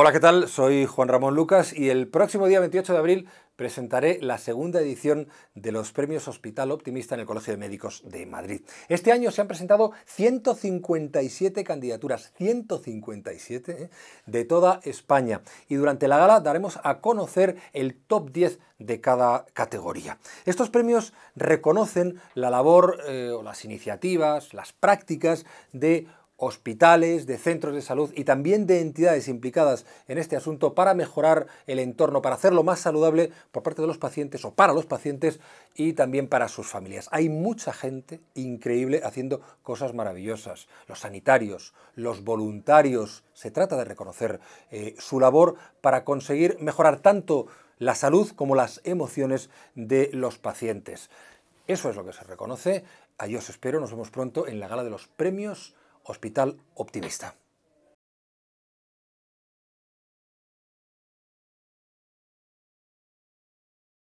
Hola, ¿qué tal? Soy Juan Ramón Lucas y el próximo día 28 de abril presentaré la segunda edición de los premios Hospital Optimista en el Colegio de Médicos de Madrid. Este año se han presentado 157 candidaturas, 157 ¿eh? de toda España. Y durante la gala daremos a conocer el top 10 de cada categoría. Estos premios reconocen la labor eh, o las iniciativas, las prácticas de hospitales, de centros de salud y también de entidades implicadas en este asunto para mejorar el entorno, para hacerlo más saludable por parte de los pacientes o para los pacientes y también para sus familias. Hay mucha gente increíble haciendo cosas maravillosas. Los sanitarios, los voluntarios, se trata de reconocer eh, su labor para conseguir mejorar tanto la salud como las emociones de los pacientes. Eso es lo que se reconoce. A os espero, nos vemos pronto en la gala de los premios Hospital Optimista.